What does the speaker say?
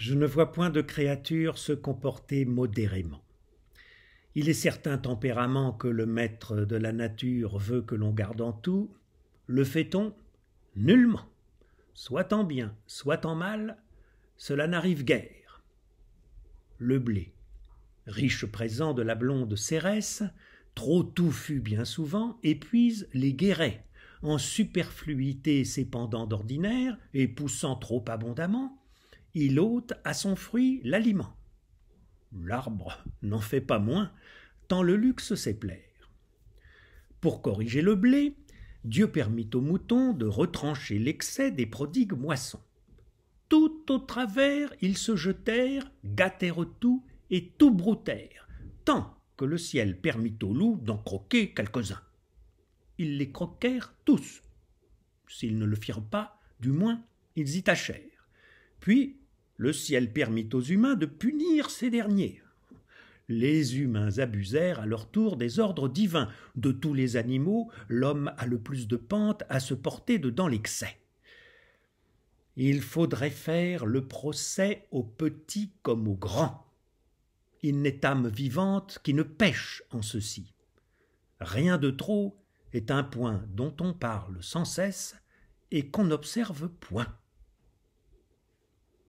je ne vois point de créature se comporter modérément. Il est certain tempérament que le maître de la nature veut que l'on garde en tout. Le fait-on Nullement. Soit en bien, soit en mal, cela n'arrive guère. Le blé, riche présent de la blonde cérès, trop touffu bien souvent, épuise les guérets, en superfluité s'épandant d'ordinaire et poussant trop abondamment, il ôte à son fruit l'aliment. L'arbre n'en fait pas moins, tant le luxe sait plaire. Pour corriger le blé, Dieu permit aux moutons de retrancher l'excès des prodigues moissons. Tout au travers, ils se jetèrent, gâtèrent tout et tout broutèrent, tant que le ciel permit aux loups d'en croquer quelques-uns. Ils les croquèrent tous. S'ils ne le firent pas, du moins, ils y tâchèrent. Puis le ciel permit aux humains de punir ces derniers. Les humains abusèrent à leur tour des ordres divins. De tous les animaux, l'homme a le plus de pente à se porter dedans l'excès. Il faudrait faire le procès aux petits comme aux grands. Il n'est âme vivante qui ne pêche en ceci. Rien de trop est un point dont on parle sans cesse et qu'on n'observe point.